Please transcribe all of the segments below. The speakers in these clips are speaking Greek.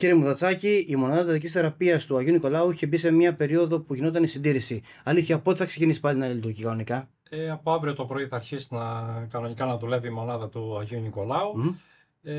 Κύριε Μουδατσάκη, η μονάδα δική θεραπείας του Αγίου Νικολάου είχε μπει σε μια περίοδο που γινόταν η συντήρηση. Αλήθεια, πότε θα ξεκινήσει πάλι να λειτουργεί κανονικά. Ε, από αύριο το πρωί θα αρχίσει να, κανονικά να δουλεύει η μονάδα του Αγίου Νικολάου. Mm. Ε,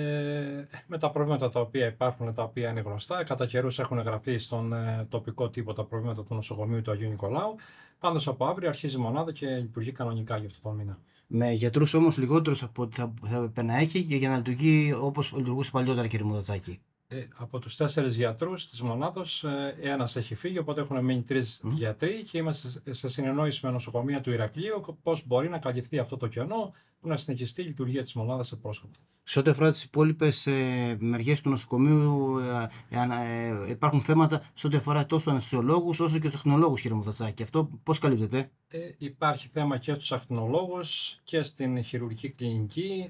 με τα προβλήματα τα οποία υπάρχουν, τα οποία είναι γνωστά. Κατά καιρούς έχουν γραφεί στον ε, τοπικό τύπο τα προβλήματα του νοσοκομείου του Αγίου Νικολάου. Πάντως από αύριο αρχίζει η μονάδα και λειτουργεί κανονικά για αυτό το μήνα. Με γιατρούς όμως λιγότερους από ό,τι θα, θα, έπρεπε να έχει για να λειτουργεί όπως λειτουργούσε παλιότερα, κύριε Μουδατσάκη. Ε, από τους τέσσερις γιατρούς της μονάδος, ε, ένας έχει φύγει, οπότε έχουν μείνει τρεις γιατροί και είμαστε σε συνεννόηση με νοσοκομεία του Ηρακλείου πώς μπορεί να καλυφθεί αυτό το κενό που να συνεχιστεί η λειτουργία της μονάδας σε πρόσωπο. Σε ό,τι αφορά τις υπόλοιπες ε, μεριές του νοσοκομείου ε, ε, ε, υπάρχουν θέματα σε ό,τι αφορά τόσο αναισθησιολόγους όσο και τους αχτινολόγους, κύριε Μουθατσάκη. Αυτό πώς καλύπτεται. υπάρχει θέμα και στους ακτινολόγους και στην χειρουργική κλινική.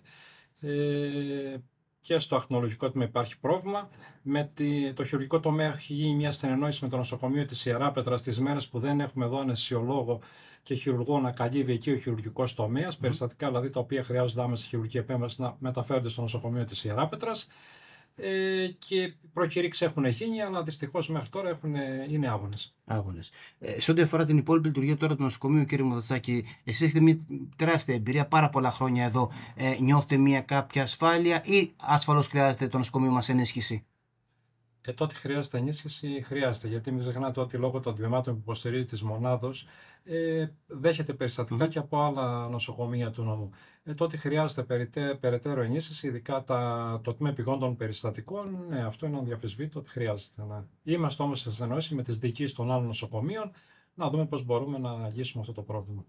Ε, και στο αχνολογικό τμήμα υπάρχει πρόβλημα. Με τη, το χειρουργικό τομέα έχει γίνει μια συνεννόηση με το νοσοκομείο της Ιερά Πέτρα μέρες μέρε που δεν έχουμε εδώ ανεσιολόγο και χειρουργό να καλύβει εκεί ο χειρουργικός τομέας. Περιστατικά δηλαδή τα οποία χρειάζονται άμεσα χειρουργική επέμβαση να μεταφέρονται στο νοσοκομείο της Ιερά ε, και προκήρυξει έχουν γίνει, αλλά δυστυχώς μέχρι τώρα έχουν, είναι άγονες. Ε, σε ό,τι αφορά την υπόλοιπη λειτουργία τώρα του νοσοκομείου, κύριε Μοδοτσάκη, εσείς έχετε μια τεράστια εμπειρία πάρα πολλά χρόνια εδώ. Ε, νιώθετε μια κάποια ασφάλεια ή ασφαλώς χρειάζεται το νοσοκομείο μας ενίσχυση ε, τότε χρειάζεται ενίσχυση, χρειάζεται. Γιατί μην ξεχνάτε ότι λόγω των τμήματων που υποστηρίζει της μονάδος ε, δέχεται περιστατικά και από άλλα νοσοκομεία του νομού. Ε, τότε χρειάζεται περιτέ, περαιτέρω ενίσχυση, ειδικά τα, το τμήμα πηγών των περιστατικών. Ναι, αυτό είναι αδιαφεσβήτητο ότι χρειάζεται. Ναι. Είμαστε όμως σε συνεννόηση με τις διοικήσεις των άλλων νοσοκομείων να δούμε πώς μπορούμε να λύσουμε αυτό το πρόβλημα.